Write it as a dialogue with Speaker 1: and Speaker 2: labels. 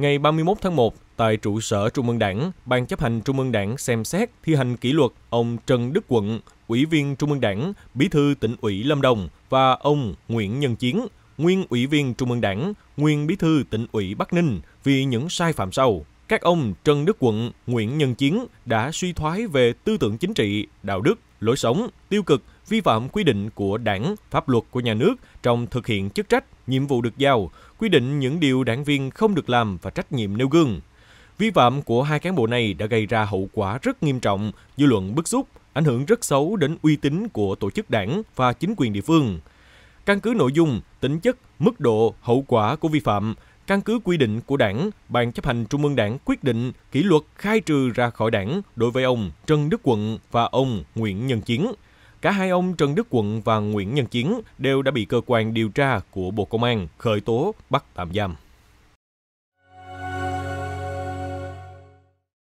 Speaker 1: ngày 31 tháng 1, tại trụ sở Trung ương Đảng, Ban chấp hành Trung ương Đảng xem xét thi hành kỷ luật ông Trần Đức Quận, Ủy viên Trung ương Đảng, Bí thư tỉnh ủy Lâm Đồng và ông Nguyễn Nhân Chiến, nguyên Ủy viên Trung ương Đảng, nguyên Bí thư tỉnh ủy Bắc Ninh vì những sai phạm sau. Các ông Trần Đức Quận, Nguyễn Nhân Chiến đã suy thoái về tư tưởng chính trị, đạo đức, lối sống, tiêu cực, vi phạm quy định của đảng, pháp luật của nhà nước trong thực hiện chức trách, nhiệm vụ được giao, quy định những điều đảng viên không được làm và trách nhiệm nêu gương. Vi phạm của hai cán bộ này đã gây ra hậu quả rất nghiêm trọng, dư luận bức xúc, ảnh hưởng rất xấu đến uy tín của tổ chức đảng và chính quyền địa phương. Căn cứ nội dung, tính chất, mức độ, hậu quả của vi phạm, căn cứ quy định của đảng, Ban chấp hành Trung ương đảng quyết định kỷ luật khai trừ ra khỏi đảng đối với ông Trần Đức Quận và ông Nguyễn Nhân Chiến. Cả hai ông Trần Đức Quận và Nguyễn Nhân Chiến đều đã bị cơ quan điều tra của Bộ Công an khởi tố bắt tạm giam.